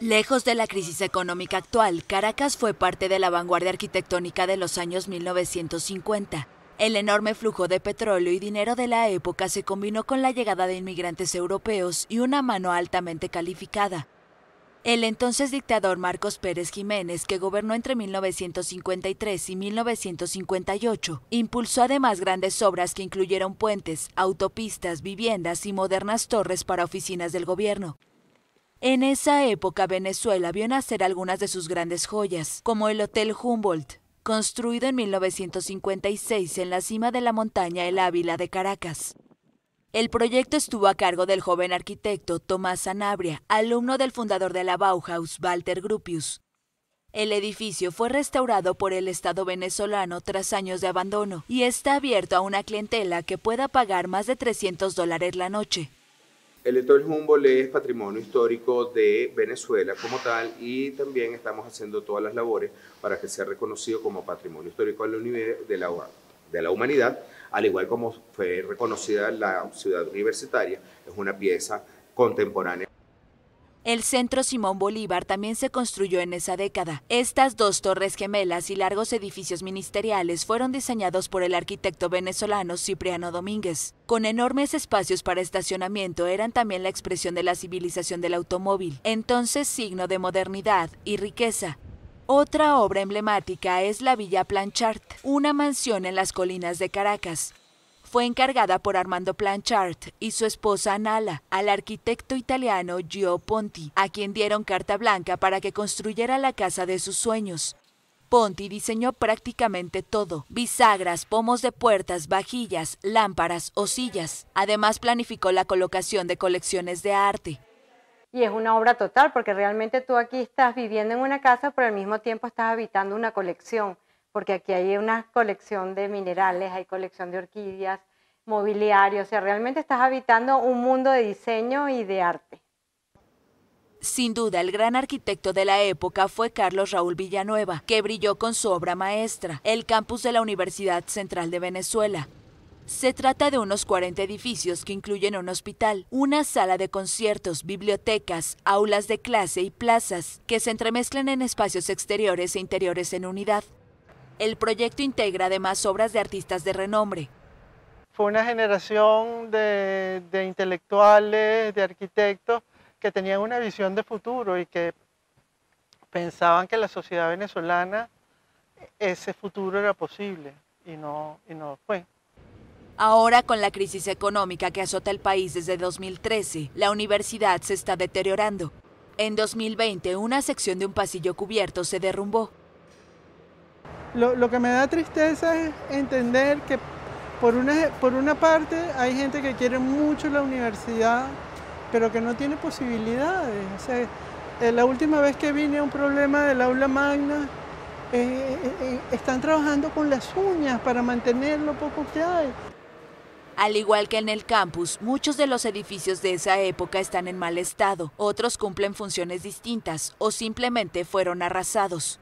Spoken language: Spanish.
Lejos de la crisis económica actual, Caracas fue parte de la vanguardia arquitectónica de los años 1950. El enorme flujo de petróleo y dinero de la época se combinó con la llegada de inmigrantes europeos y una mano altamente calificada. El entonces dictador Marcos Pérez Jiménez, que gobernó entre 1953 y 1958, impulsó además grandes obras que incluyeron puentes, autopistas, viviendas y modernas torres para oficinas del gobierno. En esa época Venezuela vio nacer algunas de sus grandes joyas, como el Hotel Humboldt, construido en 1956 en la cima de la montaña El Ávila de Caracas. El proyecto estuvo a cargo del joven arquitecto Tomás Sanabria, alumno del fundador de la Bauhaus, Walter Gropius. El edificio fue restaurado por el Estado venezolano tras años de abandono y está abierto a una clientela que pueda pagar más de 300 dólares la noche. El Etoile Humboldt es patrimonio histórico de Venezuela como tal y también estamos haciendo todas las labores para que sea reconocido como patrimonio histórico de la, de la humanidad, al igual como fue reconocida la ciudad universitaria, es una pieza contemporánea. El centro Simón Bolívar también se construyó en esa década. Estas dos torres gemelas y largos edificios ministeriales fueron diseñados por el arquitecto venezolano Cipriano Domínguez. Con enormes espacios para estacionamiento eran también la expresión de la civilización del automóvil, entonces signo de modernidad y riqueza. Otra obra emblemática es la Villa Planchart, una mansión en las colinas de Caracas, fue encargada por Armando Planchart y su esposa Anala, al arquitecto italiano Gio Ponti, a quien dieron carta blanca para que construyera la casa de sus sueños. Ponti diseñó prácticamente todo, bisagras, pomos de puertas, vajillas, lámparas o sillas. Además planificó la colocación de colecciones de arte. Y es una obra total, porque realmente tú aquí estás viviendo en una casa, pero al mismo tiempo estás habitando una colección, porque aquí hay una colección de minerales, hay colección de orquídeas, mobiliario, o sea, realmente estás habitando un mundo de diseño y de arte. Sin duda, el gran arquitecto de la época fue Carlos Raúl Villanueva, que brilló con su obra maestra, el campus de la Universidad Central de Venezuela. Se trata de unos 40 edificios que incluyen un hospital, una sala de conciertos, bibliotecas, aulas de clase y plazas, que se entremezclan en espacios exteriores e interiores en unidad. El proyecto integra además obras de artistas de renombre, fue una generación de, intelectuales, de arquitectos que tenían una visión de futuro y que pensaban que la sociedad venezolana, ese futuro era posible y no, no fue. Ahora, con la crisis económica que azota el país desde 2013, la universidad se está deteriorando. En 2020, una sección de un pasillo cubierto se derrumbó. lo que me da tristeza es entender que por una, parte, hay gente que quiere mucho la universidad, pero que no tiene posibilidades. Eh, la última vez que vine a un problema del aula magna, eh, eh, están trabajando con las uñas para mantener lo poco que hay. Al igual que en el campus, muchos de los edificios de esa época están en mal estado, otros cumplen funciones distintas o simplemente fueron arrasados.